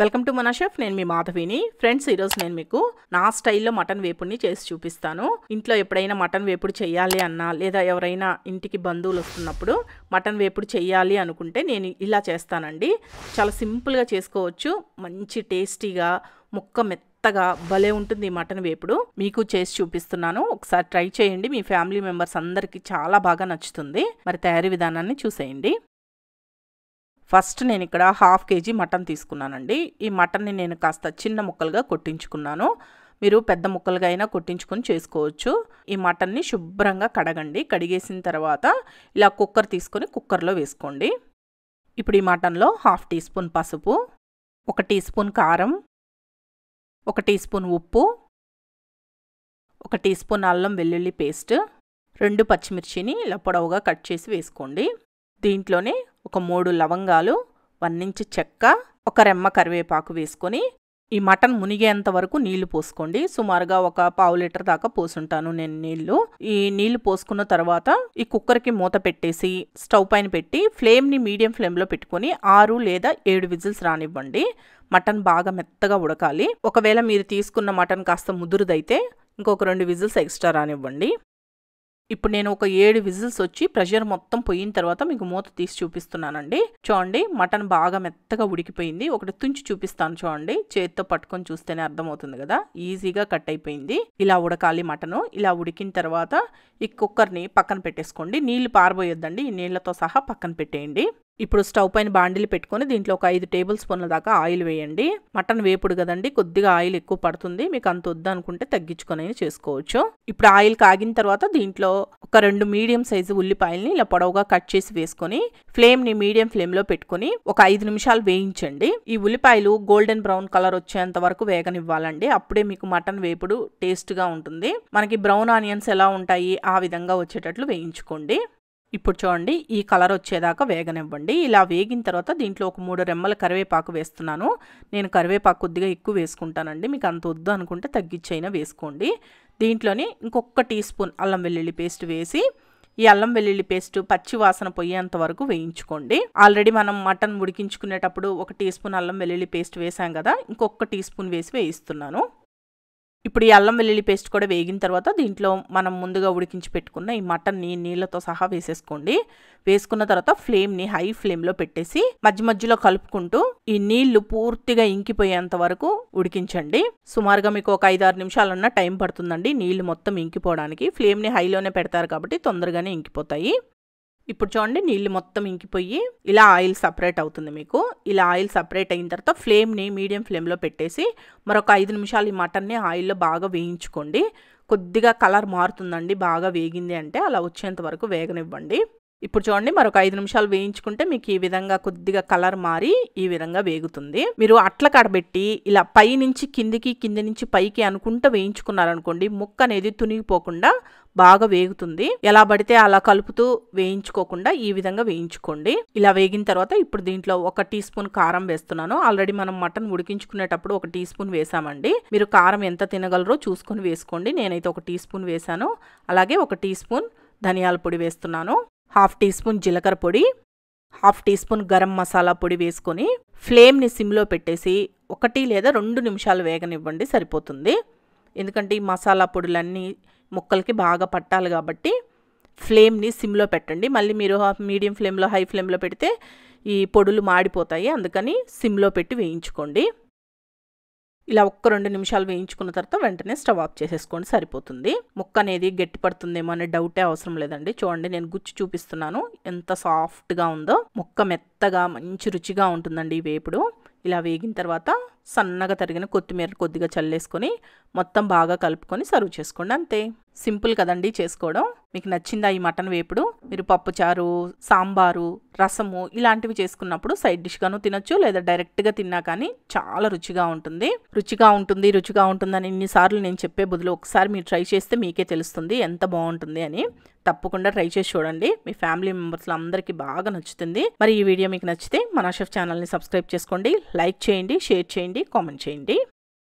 welcome to మన chef నేను మీ మాధవిని friends ఈరోజు నేను మీకు నా స్టైల్లో మటన్ వేపుడిని చేసి చూపిస్తాను ఇంట్లో ఎప్పుడైనా మటన్ వేపుడు చేయాలి అన్నా లేదా ఎవరైనా ఇంటికి బంధువులు వస్తున్నప్పుడు మటన్ వేపుడు చేయాలి అనుకుంటే నేను ఇలా చేస్తానండి చాలా సింపుల్గా చేసుకోవచ్చు మంచి టేస్టీగా ముక్క మెత్తగా భలే ఉంటుంది మటన్ వేపుడు మీకు చేసి చూపిస్తున్నాను ఒకసారి ట్రై చేయండి మీ ఫ్యామిలీ మెంబర్స్ అందరికీ చాలా బాగా నచ్చుతుంది మరి తయారీ విధానాన్ని చూసేయండి ఫస్ట్ నేను ఇక్కడ హాఫ్ కేజీ మటన్ తీసుకున్నానండి ఈ మటన్ని నేను కాస్త చిన్న ముక్కలుగా కొట్టించుకున్నాను మీరు పెద్ద ముక్కలుగా అయినా కొట్టించుకొని చేసుకోవచ్చు ఈ మటన్ని శుభ్రంగా కడగండి కడిగేసిన తర్వాత ఇలా కుక్కర్ తీసుకొని కుక్కర్లో వేసుకోండి ఇప్పుడు ఈ మటన్లో హాఫ్ టీ స్పూన్ పసుపు ఒక టీ స్పూన్ కారం ఒక టీ స్పూన్ ఉప్పు ఒక టీ స్పూన్ అల్లం వెల్లుల్లి పేస్ట్ రెండు పచ్చిమిర్చిని ఇలా పొడవుగా కట్ చేసి వేసుకోండి దీంట్లోనే ఒక మూడు లవంగాలు వన్ ఇంచ్ చెక్క ఒక రెమ్మ కరివేపాకు వేసుకొని ఈ మటన్ మునిగేంత వరకు నీళ్లు పోసుకోండి సుమారుగా ఒక పావు లీటర్ దాకా పోసుంటాను నేను నీళ్లు ఈ నీళ్లు పోసుకున్న తర్వాత ఈ కుక్కర్కి మూత పెట్టేసి స్టవ్ పైన పెట్టి ఫ్లేమ్ని మీడియం ఫ్లేమ్లో పెట్టుకొని ఆరు లేదా ఏడు విజిల్స్ రానివ్వండి మటన్ బాగా మెత్తగా ఉడకాలి ఒకవేళ మీరు తీసుకున్న మటన్ కాస్త ముదురుదైతే ఇంకొక రెండు విజిల్స్ ఎక్స్ట్రా రానివ్వండి ఇప్పుడు నేను ఒక ఏడు విజిల్స్ వచ్చి ప్రెషర్ మొత్తం పోయిన తర్వాత మీకు మూత తీసి చూపిస్తున్నానండి చూడండి మటన్ బాగా మెత్తగా ఉడికిపోయింది ఒకటి తుంచి చూపిస్తాను చూడండి చేత్తో పట్టుకొని చూస్తేనే అర్థమవుతుంది కదా ఈజీగా కట్ అయిపోయింది ఇలా ఉడకాలి మటను ఇలా ఉడికిన తర్వాత ఈ కుక్కర్ని పక్కన పెట్టేసుకోండి నీళ్లు పారబోయొద్దండి ఈ నీళ్లతో సహా పక్కన పెట్టేయండి ఇప్పుడు స్టవ్ పైన బాండిలు పెట్టుకొని దీంట్లో ఒక ఐదు టేబుల్ స్పూన్ల దాకా ఆయిల్ వేయండి మటన్ వేపుడు కదండి కొద్దిగా ఆయిల్ ఎక్కువ పడుతుంది మీకు అంత వద్దనుకుంటే తగ్గించుకొని చేసుకోవచ్చు ఇప్పుడు ఆయిల్ కాగిన తర్వాత దీంట్లో ఒక రెండు మీడియం సైజు ఉల్లిపాయల్ని ఇలా పొడవుగా కట్ చేసి వేసుకొని ఫ్లేమ్ని మీడియం ఫ్లేమ్లో పెట్టుకొని ఒక ఐదు నిమిషాలు వేయించండి ఈ ఉల్లిపాయలు గోల్డెన్ బ్రౌన్ కలర్ వచ్చేంత వరకు వేగనివ్వాలండి అప్పుడే మీకు మటన్ వేపుడు టేస్ట్గా ఉంటుంది మనకి బ్రౌన్ ఆనియన్స్ ఎలా ఉంటాయి ఆ విధంగా వచ్చేటట్లు వేయించుకోండి ఇప్పుడు చూడండి ఈ కలర్ వచ్చేదాకా వేగనివ్వండి ఇలా వేగిన తర్వాత దీంట్లో ఒక మూడు రెమ్మల కరివేపాకు వేస్తున్నాను నేను కరివేపాకు కొద్దిగా ఎక్కువ వేసుకుంటానండి మీకు అంత వద్దు అనుకుంటే తగ్గించైనా వేసుకోండి దీంట్లోని ఇంకొక టీ స్పూన్ అల్లం వెల్లుల్లి పేస్ట్ వేసి ఈ అల్లం వెల్లుల్లి పేస్ట్ పచ్చి వాసన పోయేంత వరకు వేయించుకోండి ఆల్రెడీ మనం మటన్ ఉడికించుకునేటప్పుడు ఒక టీ స్పూన్ అల్లం వెల్లుల్లి పేస్ట్ వేసాం కదా ఇంకొక టీ స్పూన్ వేసి వేయిస్తున్నాను ఇప్పుడు ఈ అల్లం వెల్లుల్లి పేస్ట్ కూడా వేగిన తర్వాత దీంట్లో మనం ముందుగా ఉడికించి పెట్టుకున్న ఈ మటన్ని నీళ్ళతో సహా వేసేసుకోండి వేసుకున్న తర్వాత ఫ్లేమ్ని హై ఫ్లేమ్లో పెట్టేసి మధ్య మధ్యలో కలుపుకుంటూ ఈ నీళ్లు పూర్తిగా ఇంకిపోయేంత వరకు ఉడికించండి సుమారుగా మీకు ఒక ఐదారు ఉన్న టైం పడుతుందండి నీళ్లు మొత్తం ఇంకిపోవడానికి ఫ్లేమ్ని హైలోనే పెడతారు కాబట్టి తొందరగానే ఇంకిపోతాయి ఇప్పుడు చూడండి నీళ్ళు మొత్తం ఇంకిపోయి ఇలా ఆయిల్ సపరేట్ అవుతుంది మీకు ఇలా ఆయిల్ సపరేట్ అయిన తర్వాత ఫ్లేమ్ని మీడియం ఫ్లేమ్లో పెట్టేసి మరొక ఐదు నిమిషాలు ఈ మటన్ని ఆయిల్లో బాగా వేయించుకోండి కొద్దిగా కలర్ మారుతుందండి బాగా వేగింది అంటే అలా వచ్చేంత వరకు వేగనివ్వండి ఇప్పుడు చూడండి మరొక ఐదు నిమిషాలు వేయించుకుంటే మీకు ఈ విధంగా కొద్దిగా కలర్ మారి ఈ విధంగా వేగుతుంది మీరు అట్ల కడబెట్టి ఇలా పై నుంచి కిందికి కింది నుంచి పైకి అనుకుంటూ వేయించుకున్నారనుకోండి ముక్క అనేది తునిగిపోకుండా బాగా వేగుతుంది ఎలా పడితే అలా కలుపుతూ వేయించుకోకుండా ఈ విధంగా వేయించుకోండి ఇలా వేగిన తర్వాత ఇప్పుడు దీంట్లో ఒక టీ స్పూన్ కారం వేస్తున్నాను ఆల్రెడీ మనం మటన్ ఉడికించుకునేటప్పుడు ఒక టీ స్పూన్ వేసామండి మీరు కారం ఎంత తినగలరో చూసుకొని వేసుకోండి నేనైతే ఒక టీ స్పూన్ వేసాను అలాగే ఒక టీ స్పూన్ ధనియాల పొడి వేస్తున్నాను హాఫ్ టీ స్పూన్ జీలకర్ర పొడి half teaspoon garam masala పొడి వేసుకొని ఫ్లేమ్ని సిమ్లో పెట్టేసి ఒకటి లేదా రెండు నిమిషాలు వేగనివ్వండి సరిపోతుంది ఎందుకంటే ఈ మసాలా పొడులన్నీ ముక్కలకి బాగా పట్టాలి కాబట్టి ఫ్లేమ్ని సిమ్లో పెట్టండి మళ్ళీ మీరు మీడియం ఫ్లేమ్లో హై ఫ్లేమ్లో పెడితే ఈ పొడులు మాడిపోతాయి అందుకని సిమ్లో పెట్టి వేయించుకోండి ఇలా ఒక్క రెండు నిమిషాలు వేయించుకున్న తర్వాత వెంటనే స్టవ్ ఆఫ్ చేసేసుకోండి సరిపోతుంది ముక్క అనేది గట్టి పడుతుందేమో అనే డౌటే అవసరం లేదండి చూడండి నేను గుచ్చి చూపిస్తున్నాను ఎంత సాఫ్ట్గా ఉందో ముక్క మెత్తగా మంచి రుచిగా ఉంటుందండి ఈ వేపుడు ఇలా వేగిన తర్వాత సన్నగా తరిగిన కొత్తిమీర కొద్దిగా చల్లేసుకొని మొత్తం బాగా కలుపుకొని సర్వ్ చేసుకోండి అంతే సింపుల్ కదండి చేసుకోవడం మీకు నచ్చిందా ఈ మటన్ వేపుడు మీరు పప్పుచారు సాంబారు రసము ఇలాంటివి చేసుకున్నప్పుడు సైడ్ డిష్గాను తినొచ్చు లేదా డైరెక్ట్గా తిన్నా కానీ చాలా రుచిగా ఉంటుంది రుచిగా ఉంటుంది రుచిగా ఉంటుందని ఇన్నిసార్లు నేను చెప్పే బదులు ఒకసారి మీరు ట్రై చేస్తే మీకే తెలుస్తుంది ఎంత బాగుంటుంది అని తప్పకుండా ట్రై చేసి చూడండి మీ ఫ్యామిలీ మెంబర్స్లో అందరికీ బాగా నచ్చుతుంది మరి ఈ వీడియో మీకు నచ్చితే మన షెఫ్ ఛానల్ని సబ్స్క్రైబ్ చేసుకోండి లైక్ చేయండి షేర్ చేయండి చేయండి కామెంట్ చేయండి